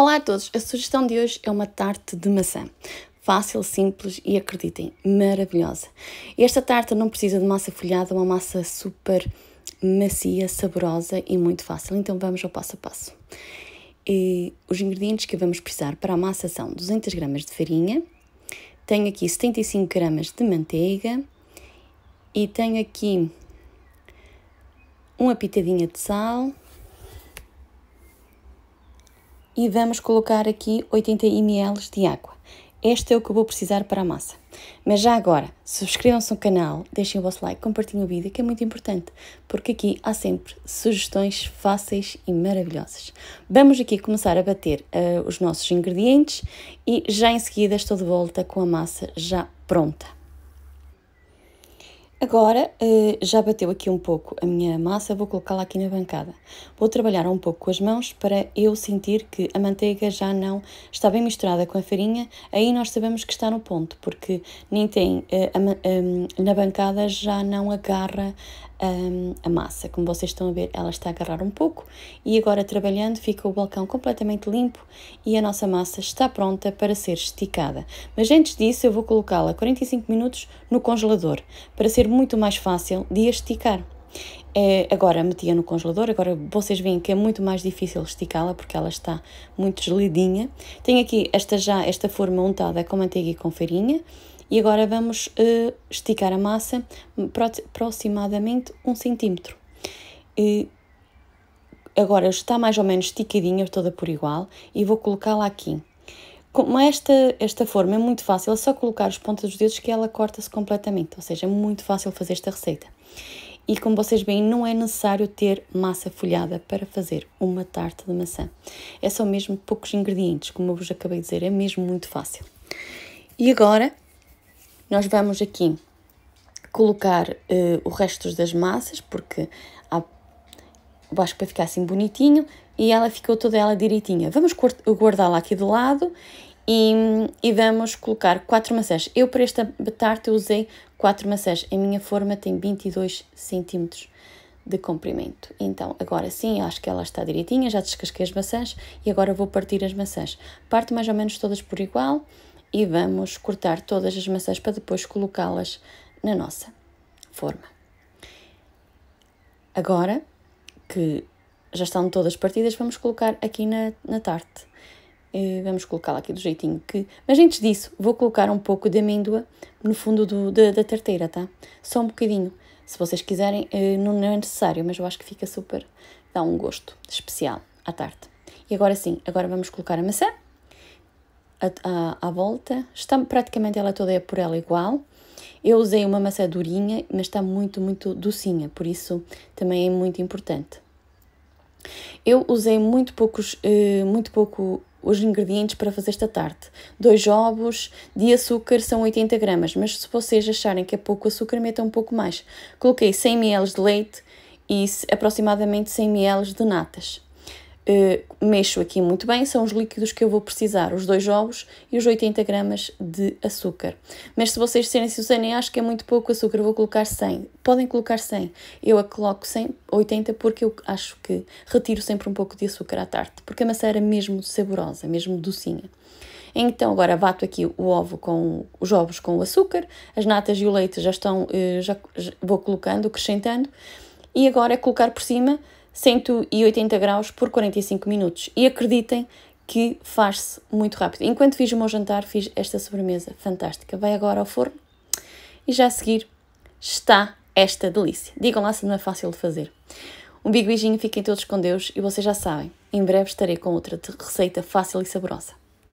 Olá a todos, a sugestão de hoje é uma tarte de maçã. Fácil, simples e acreditem, maravilhosa. Esta tarta não precisa de massa folhada, é uma massa super macia, saborosa e muito fácil. Então vamos ao passo a passo. E os ingredientes que vamos precisar para a massa são 200 gramas de farinha, tenho aqui 75 gramas de manteiga e tenho aqui uma pitadinha de sal, e vamos colocar aqui 80 ml de água. Este é o que eu vou precisar para a massa. Mas já agora, subscrevam-se no canal, deixem o vosso like, compartilhem o vídeo, que é muito importante, porque aqui há sempre sugestões fáceis e maravilhosas. Vamos aqui começar a bater uh, os nossos ingredientes e já em seguida estou de volta com a massa já pronta. Agora eh, já bateu aqui um pouco a minha massa, vou colocá-la aqui na bancada. Vou trabalhar um pouco com as mãos para eu sentir que a manteiga já não está bem misturada com a farinha, aí nós sabemos que está no ponto, porque nem tem, eh, eh, na bancada já não agarra um, a massa. Como vocês estão a ver, ela está a agarrar um pouco e agora trabalhando fica o balcão completamente limpo e a nossa massa está pronta para ser esticada. Mas antes disso eu vou colocá-la 45 minutos no congelador para ser muito mais fácil de esticar. É, agora metia no congelador, agora vocês veem que é muito mais difícil esticá-la porque ela está muito geladinha. Tenho aqui esta já, esta forma untada com manteiga e com farinha e agora vamos uh, esticar a massa aproximadamente 1 um cm. E agora está mais ou menos esticadinha toda por igual e vou colocá-la aqui. Como esta, esta forma é muito fácil, é só colocar os pontas dos dedos que ela corta-se completamente, ou seja, é muito fácil fazer esta receita. E como vocês veem, não é necessário ter massa folhada para fazer uma tarte de maçã. É só mesmo poucos ingredientes, como eu vos acabei de dizer, é mesmo muito fácil. E agora nós vamos aqui colocar uh, o resto das massas, porque há acho que para ficar assim bonitinho e ela ficou toda ela direitinha. Vamos guardá-la aqui de lado e, e, vamos colocar quatro maçãs. Eu para esta batata usei quatro maçãs. A minha forma tem 22 centímetros de comprimento. Então agora sim, acho que ela está direitinha, já descasquei as maçãs e agora vou partir as maçãs. Parto mais ou menos todas por igual e vamos cortar todas as maçãs para depois colocá-las na nossa forma. Agora que já estão todas partidas, vamos colocar aqui na, na tarte. E eh, vamos colocá-la aqui do jeitinho que... Mas antes disso, vou colocar um pouco de amêndoa no fundo do, da, da tarteira, tá? Só um bocadinho. Se vocês quiserem, eh, não é necessário, mas eu acho que fica super... Dá um gosto especial à tarte. E agora sim, agora vamos colocar a maçã à, à volta. Está praticamente ela toda é por ela igual. Eu usei uma maçã durinha, mas está muito, muito docinha, por isso também é muito importante. Eu usei muito poucos, eh, muito pouco os ingredientes para fazer esta tarte. Dois ovos de açúcar são 80 gramas, mas se vocês acharem que é pouco açúcar, metam um pouco mais. Coloquei 100 ml de leite e aproximadamente 100 ml de natas uh, mexo aqui muito bem, são os líquidos que eu vou precisar, os dois ovos e os 80 gramas de açúcar. Mas se vocês disserem, assim, Susana, acho que é muito pouco açúcar, vou colocar 100. Podem colocar 100, eu a coloco 100, 80 porque eu acho que retiro sempre um pouco de açúcar à tarde, porque a maçã era mesmo saborosa, mesmo docinha. Então agora bato aqui o ovo com os ovos com o açúcar, as natas e o leite já estão, eh, já, já vou colocando, acrescentando, e agora é colocar por cima 180 graus por 45 minutos. E acreditem que faz-se muito rápido. Enquanto fiz o meu jantar, fiz esta sobremesa fantástica. Vai agora ao forno e já a seguir está esta delícia. Digam lá se não é fácil de fazer. Um big beijinho, fiquem todos com Deus e vocês já sabem, em breve estarei com outra receita fácil e saborosa.